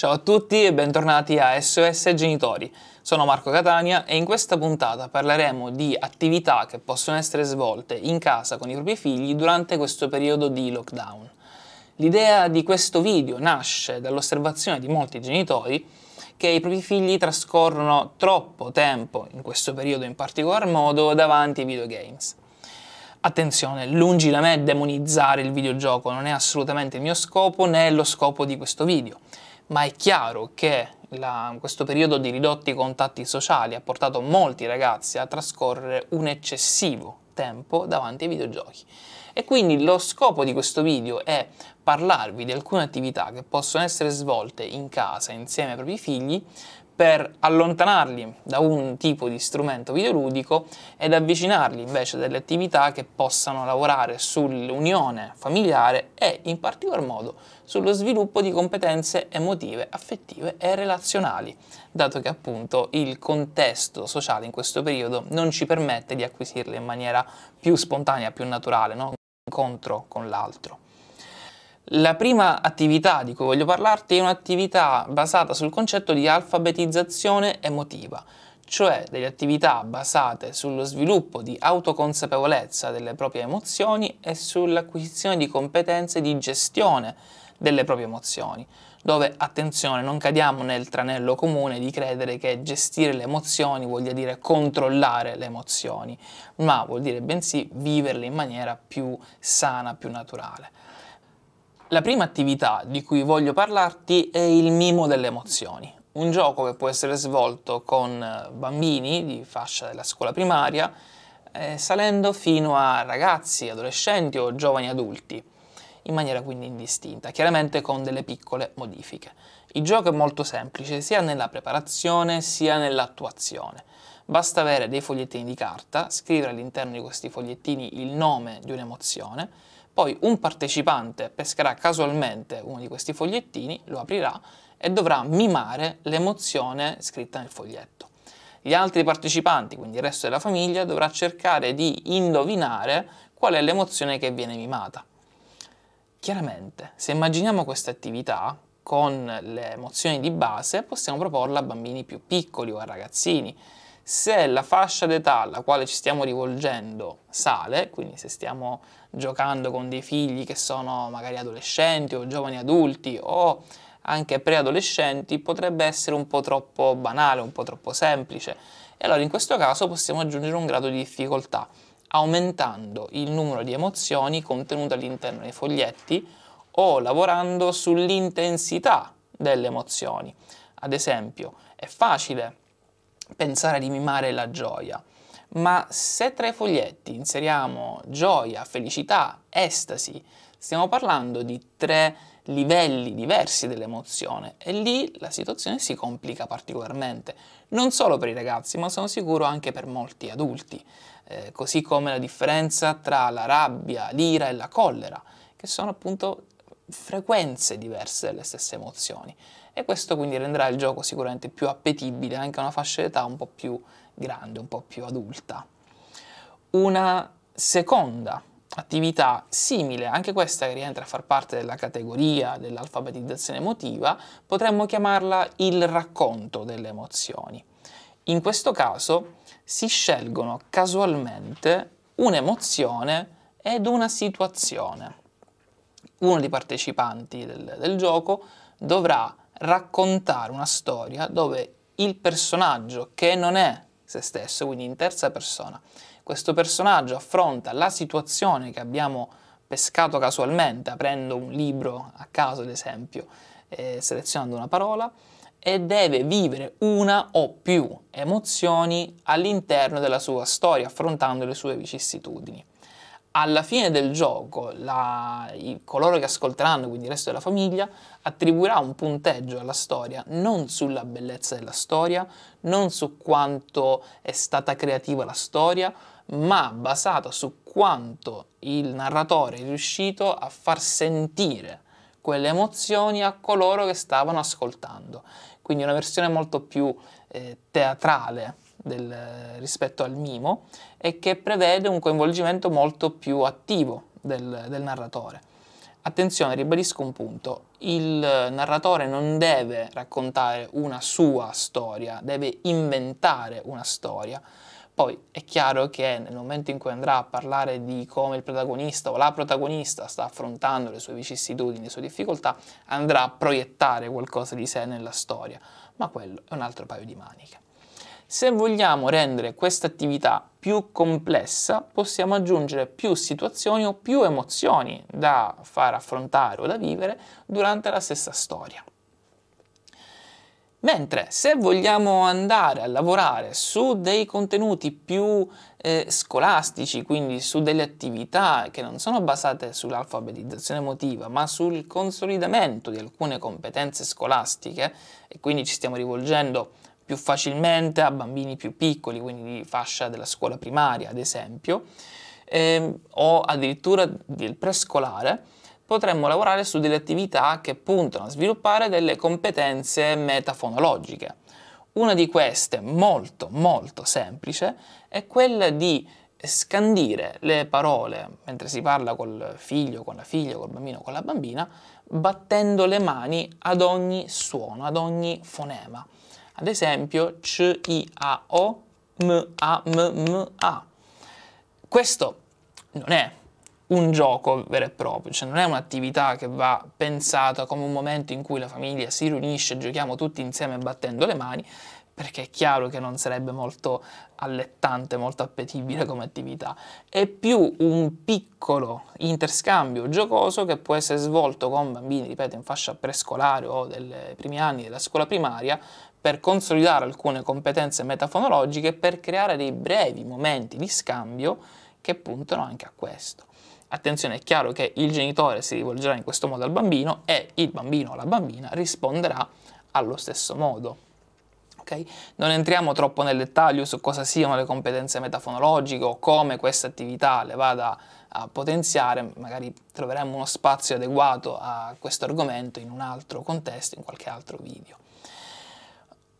Ciao a tutti e bentornati a SOS Genitori. Sono Marco Catania e in questa puntata parleremo di attività che possono essere svolte in casa con i propri figli durante questo periodo di lockdown. L'idea di questo video nasce dall'osservazione di molti genitori che i propri figli trascorrono troppo tempo, in questo periodo in particolar modo, davanti ai videogames. Attenzione, lungi da me demonizzare il videogioco, non è assolutamente il mio scopo né lo scopo di questo video ma è chiaro che la, questo periodo di ridotti contatti sociali ha portato molti ragazzi a trascorrere un eccessivo tempo davanti ai videogiochi. E quindi lo scopo di questo video è parlarvi di alcune attività che possono essere svolte in casa insieme ai propri figli per allontanarli da un tipo di strumento videoludico ed avvicinarli invece a delle attività che possano lavorare sull'unione familiare e in particolar modo sullo sviluppo di competenze emotive, affettive e relazionali, dato che appunto il contesto sociale in questo periodo non ci permette di acquisirle in maniera più spontanea, più naturale, no? incontro con l'altro. La prima attività di cui voglio parlarti è un'attività basata sul concetto di alfabetizzazione emotiva, cioè delle attività basate sullo sviluppo di autoconsapevolezza delle proprie emozioni e sull'acquisizione di competenze di gestione delle proprie emozioni, dove, attenzione, non cadiamo nel tranello comune di credere che gestire le emozioni voglia dire controllare le emozioni, ma vuol dire bensì viverle in maniera più sana, più naturale. La prima attività di cui voglio parlarti è il mimo delle emozioni, un gioco che può essere svolto con eh, bambini di fascia della scuola primaria, eh, salendo fino a ragazzi, adolescenti o giovani adulti in maniera quindi indistinta, chiaramente con delle piccole modifiche. Il gioco è molto semplice sia nella preparazione sia nell'attuazione. Basta avere dei fogliettini di carta, scrivere all'interno di questi fogliettini il nome di un'emozione, poi un partecipante pescherà casualmente uno di questi fogliettini, lo aprirà e dovrà mimare l'emozione scritta nel foglietto. Gli altri partecipanti, quindi il resto della famiglia, dovrà cercare di indovinare qual è l'emozione che viene mimata. Chiaramente, se immaginiamo questa attività con le emozioni di base, possiamo proporla a bambini più piccoli o a ragazzini. Se la fascia d'età alla quale ci stiamo rivolgendo sale, quindi se stiamo giocando con dei figli che sono magari adolescenti o giovani adulti o anche preadolescenti, potrebbe essere un po' troppo banale, un po' troppo semplice. E allora in questo caso possiamo aggiungere un grado di difficoltà aumentando il numero di emozioni contenute all'interno dei foglietti o lavorando sull'intensità delle emozioni. Ad esempio, è facile pensare di mimare la gioia, ma se tra i foglietti inseriamo gioia, felicità, estasi, stiamo parlando di tre livelli diversi dell'emozione e lì la situazione si complica particolarmente, non solo per i ragazzi, ma sono sicuro anche per molti adulti eh, così come la differenza tra la rabbia, l'ira e la collera, che sono appunto frequenze diverse delle stesse emozioni e questo quindi renderà il gioco sicuramente più appetibile anche a una fascia d'età un po' più grande, un po' più adulta. Una seconda attività simile, anche questa che rientra a far parte della categoria dell'alfabetizzazione emotiva, potremmo chiamarla il racconto delle emozioni. In questo caso si scelgono casualmente un'emozione ed una situazione. Uno dei partecipanti del, del gioco dovrà raccontare una storia dove il personaggio che non è se stesso, quindi in terza persona, questo personaggio affronta la situazione che abbiamo pescato casualmente, aprendo un libro a caso ad esempio, e selezionando una parola, e deve vivere una o più emozioni all'interno della sua storia, affrontando le sue vicissitudini. Alla fine del gioco, la, i, coloro che ascolteranno, quindi il resto della famiglia, attribuirà un punteggio alla storia non sulla bellezza della storia, non su quanto è stata creativa la storia, ma basata su quanto il narratore è riuscito a far sentire quelle emozioni a coloro che stavano ascoltando quindi una versione molto più eh, teatrale del, rispetto al mimo e che prevede un coinvolgimento molto più attivo del, del narratore. Attenzione, ribadisco un punto, il narratore non deve raccontare una sua storia, deve inventare una storia, poi è chiaro che nel momento in cui andrà a parlare di come il protagonista o la protagonista sta affrontando le sue vicissitudini, le sue difficoltà, andrà a proiettare qualcosa di sé nella storia, ma quello è un altro paio di maniche. Se vogliamo rendere questa attività più complessa, possiamo aggiungere più situazioni o più emozioni da far affrontare o da vivere durante la stessa storia. Mentre se vogliamo andare a lavorare su dei contenuti più eh, scolastici, quindi su delle attività che non sono basate sull'alfabetizzazione emotiva, ma sul consolidamento di alcune competenze scolastiche, e quindi ci stiamo rivolgendo più facilmente a bambini più piccoli, quindi di fascia della scuola primaria ad esempio, eh, o addirittura del prescolare, potremmo lavorare su delle attività che puntano a sviluppare delle competenze metafonologiche. Una di queste, molto molto semplice, è quella di scandire le parole mentre si parla col figlio, con la figlia, col bambino, con la bambina, battendo le mani ad ogni suono, ad ogni fonema. Ad esempio C, I, A, O, M, A, M, M, A. Questo non è un gioco vero e proprio, cioè non è un'attività che va pensata come un momento in cui la famiglia si riunisce, e giochiamo tutti insieme battendo le mani, perché è chiaro che non sarebbe molto allettante, molto appetibile come attività. È più un piccolo interscambio giocoso che può essere svolto con bambini, ripeto, in fascia prescolare o dei primi anni della scuola primaria, per consolidare alcune competenze metafonologiche e per creare dei brevi momenti di scambio che puntano anche a questo. Attenzione, è chiaro che il genitore si rivolgerà in questo modo al bambino e il bambino o la bambina risponderà allo stesso modo. Okay? Non entriamo troppo nel dettaglio su cosa siano le competenze metafonologiche o come questa attività le vada a potenziare, magari troveremo uno spazio adeguato a questo argomento in un altro contesto, in qualche altro video.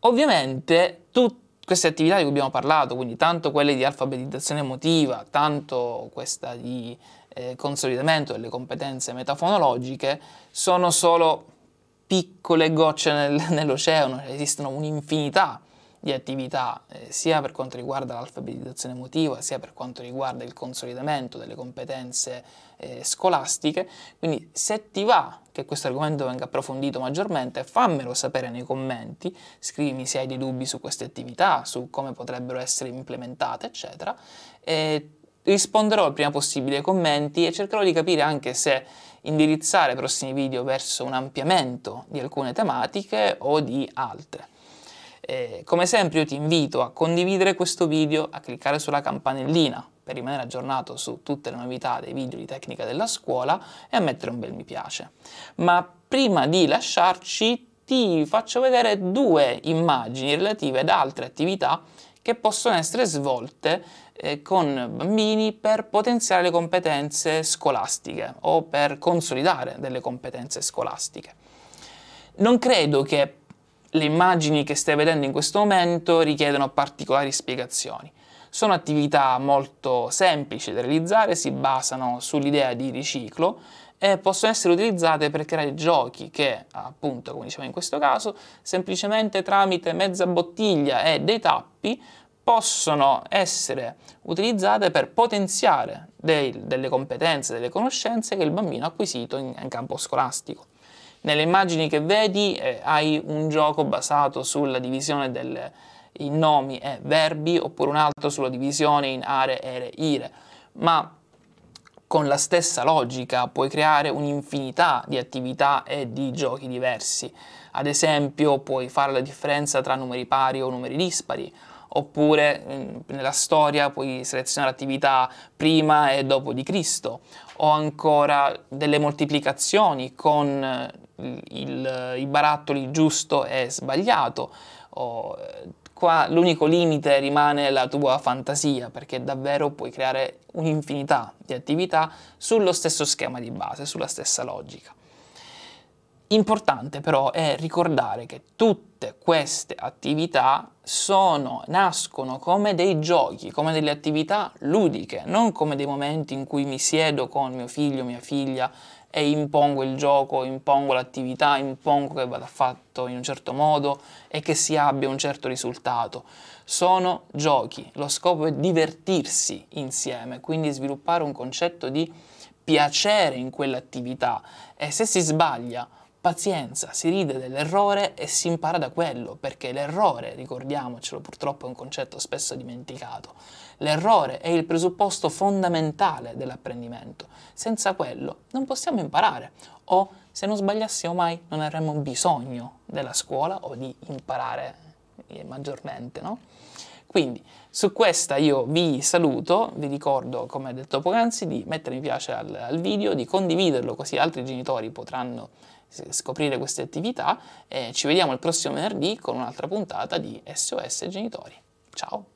Ovviamente tutti queste attività di cui abbiamo parlato, quindi tanto quelle di alfabetizzazione emotiva, tanto questa di eh, consolidamento delle competenze metafonologiche, sono solo piccole gocce nel, nell'oceano, esistono un'infinità di attività eh, sia per quanto riguarda l'alfabetizzazione emotiva sia per quanto riguarda il consolidamento delle competenze eh, scolastiche. Quindi se ti va che questo argomento venga approfondito maggiormente, fammelo sapere nei commenti, scrivimi se hai dei dubbi su queste attività, su come potrebbero essere implementate, eccetera. E risponderò il prima possibile ai commenti e cercherò di capire anche se indirizzare i prossimi video verso un ampliamento di alcune tematiche o di altre. Eh, come sempre io ti invito a condividere questo video, a cliccare sulla campanellina per rimanere aggiornato su tutte le novità dei video di tecnica della scuola e a mettere un bel mi piace. Ma prima di lasciarci ti faccio vedere due immagini relative ad altre attività che possono essere svolte eh, con bambini per potenziare le competenze scolastiche o per consolidare delle competenze scolastiche. Non credo che le immagini che stai vedendo in questo momento richiedono particolari spiegazioni. Sono attività molto semplici da realizzare, si basano sull'idea di riciclo e possono essere utilizzate per creare giochi che, appunto, come dicevo in questo caso, semplicemente tramite mezza bottiglia e dei tappi possono essere utilizzate per potenziare dei, delle competenze, delle conoscenze che il bambino ha acquisito in, in campo scolastico. Nelle immagini che vedi eh, hai un gioco basato sulla divisione del, in nomi e verbi oppure un altro sulla divisione in are, ere, ire, ma con la stessa logica puoi creare un'infinità di attività e di giochi diversi. Ad esempio puoi fare la differenza tra numeri pari o numeri dispari, oppure mm, nella storia puoi selezionare attività prima e dopo di Cristo, o ancora delle moltiplicazioni con il, i barattoli giusto e sbagliato. O, eh, qua l'unico limite rimane la tua fantasia, perché davvero puoi creare un'infinità di attività sullo stesso schema di base, sulla stessa logica. Importante però è ricordare che tutte queste attività sono, nascono come dei giochi, come delle attività ludiche, non come dei momenti in cui mi siedo con mio figlio, mia figlia, e impongo il gioco, impongo l'attività, impongo che vada fatto in un certo modo e che si abbia un certo risultato. Sono giochi, lo scopo è divertirsi insieme, quindi sviluppare un concetto di piacere in quell'attività e se si sbaglia pazienza, si ride dell'errore e si impara da quello, perché l'errore, ricordiamocelo purtroppo è un concetto spesso dimenticato, l'errore è il presupposto fondamentale dell'apprendimento, senza quello non possiamo imparare o se non sbagliassimo mai non avremmo bisogno della scuola o di imparare eh, maggiormente, no? Quindi su questa io vi saluto, vi ricordo come detto poc'anzi di mettere mi piace al, al video, di condividerlo così altri genitori potranno scoprire queste attività e ci vediamo il prossimo venerdì con un'altra puntata di SOS Genitori. Ciao!